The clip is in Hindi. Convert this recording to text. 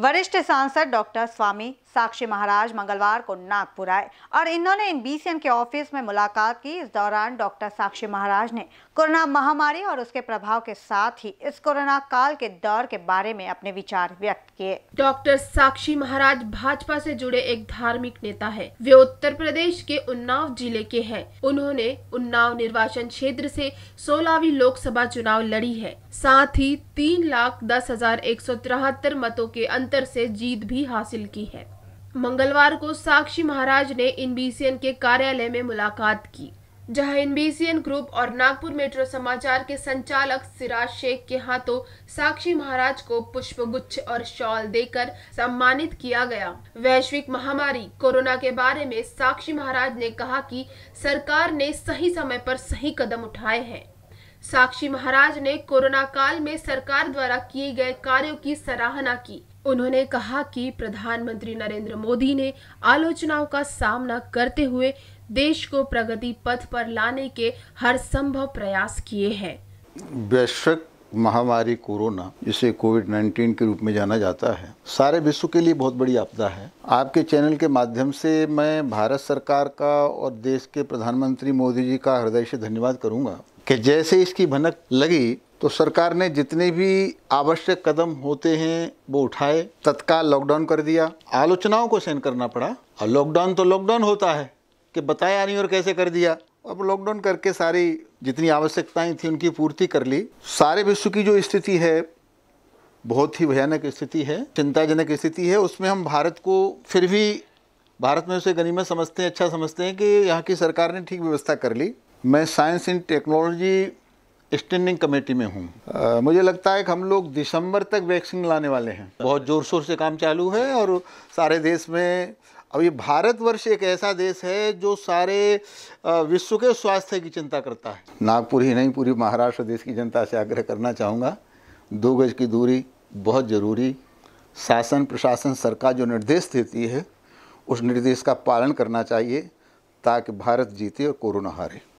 वरिष्ठ सांसद डॉक्टर स्वामी साक्षी महाराज मंगलवार को नागपुर आए और इन्होंने इन बी के ऑफिस में मुलाकात की इस दौरान डॉक्टर साक्षी महाराज ने कोरोना महामारी और उसके प्रभाव के साथ ही इस कोरोना काल के दौर के बारे में अपने विचार व्यक्त किए डॉक्टर साक्षी महाराज भाजपा से जुड़े एक धार्मिक नेता है वे उत्तर प्रदेश के उन्नाव जिले के है उन्होंने उन्नाव निर्वाचन क्षेत्र ऐसी सोलहवीं लोकसभा चुनाव लड़ी है साथ ही तीन लाख दस हजार एक सौ तिहत्तर मतों के अंतर से जीत भी हासिल की है मंगलवार को साक्षी महाराज ने एनबीसीएन के कार्यालय में मुलाकात की जहां एनबीसीएन ग्रुप और नागपुर मेट्रो समाचार के संचालक सिराज शेख के हाथों साक्षी महाराज को पुष्प गुच्छ और शॉल देकर सम्मानित किया गया वैश्विक महामारी कोरोना के बारे में साक्षी महाराज ने कहा कि सरकार ने सही समय पर सही कदम उठाए हैं साक्षी महाराज ने कोरोना काल में सरकार द्वारा किए गए कार्यों की सराहना की उन्होंने कहा कि प्रधानमंत्री नरेंद्र मोदी ने आलोचनाओं का सामना करते हुए देश को प्रगति पथ पर लाने के हर संभव प्रयास किए हैं वैश्विक महामारी कोरोना जिसे कोविड 19 के रूप में जाना जाता है सारे विश्व के लिए बहुत बड़ी आपदा है आपके चैनल के माध्यम से मैं भारत सरकार का और देश के प्रधानमंत्री मोदी जी का हृदय से धन्यवाद करूंगा कि जैसे इसकी भनक लगी तो सरकार ने जितने भी आवश्यक कदम होते हैं वो उठाए तत्काल लॉकडाउन कर दिया आलोचनाओं को सहन करना पड़ा और लॉकडाउन तो लॉकडाउन होता है कि बताया नहीं और कैसे कर दिया अब लॉकडाउन करके सारी जितनी आवश्यकताएं थी उनकी पूर्ति कर ली सारे विश्व की जो स्थिति है बहुत ही भयानक स्थिति है चिंताजनक स्थिति है उसमें हम भारत को फिर भी भारत में उसे गनीमत समझते हैं अच्छा समझते हैं कि यहाँ की सरकार ने ठीक व्यवस्था कर ली मैं science and technology standing committee में हूँ मुझे लगता है कि हम लोग दिसंबर तक वैक्सीन लाने वाले हैं बहुत ज़ोर शोर से काम चालू है और सारे देश में अभी भारतवर्ष एक ऐसा देश है जो सारे विश्व के स्वास्थ्य की चिंता करता है नागपुर ही नहीं पूरी महाराष्ट्र देश की जनता से आग्रह करना चाहूँगा दो गज की दूरी बहुत ज़रूरी शासन प्रशासन सरकार जो निर्देश देती है उस निर्देश का पालन करना चाहिए ताकि भारत जीते और कोरोना हारे